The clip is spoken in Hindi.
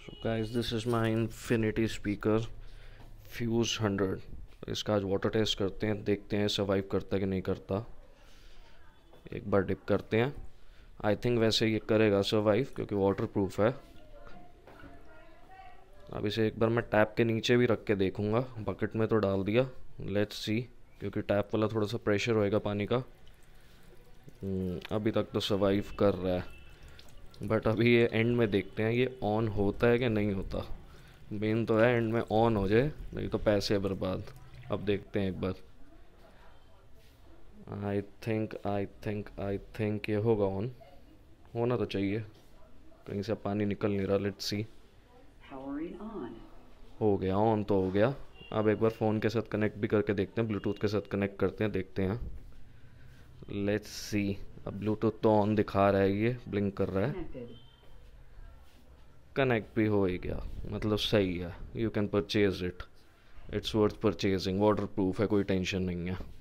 so guys this is my infinity speaker fuse hundred इसका आज वाटर टेस्ट करते हैं देखते हैं सर्वाइव करता है कि नहीं करता एक बार डिप करते हैं आई थिंक वैसे ये करेगा सर्वाइव क्योंकि वाटर प्रूफ है अब इसे एक बार मैं टैप के नीचे भी रख के देखूँगा बकेट में तो डाल दिया लेट्स सी क्योंकि टैप वाला थोड़ा सा प्रेशर होएगा पानी का hmm, अभी तक तो सर्वाइव कर रहा है बट अभी ये एंड में देखते हैं ये ऑन होता है कि नहीं होता मेन तो है एंड में ऑन हो जाए नहीं तो पैसे बर्बाद अब देखते हैं एक बार I think I think I think ये होगा ऑन होना तो चाहिए कहीं से पानी निकल नहीं रहा लेट्स सी हो गया ऑन तो हो गया अब एक बार फ़ोन के साथ कनेक्ट भी करके देखते हैं ब्लूटूथ के साथ कनेक्ट करते हैं देखते हैं लेट्स सी अब ब्लूटूथ तो ऑन दिखा रहा है ये ब्लिंक कर रहा है हाँ, कनेक्ट भी हो ही गया मतलब सही है you can purchase it it's worth purchasing waterproof है कोई टेंशन नहीं है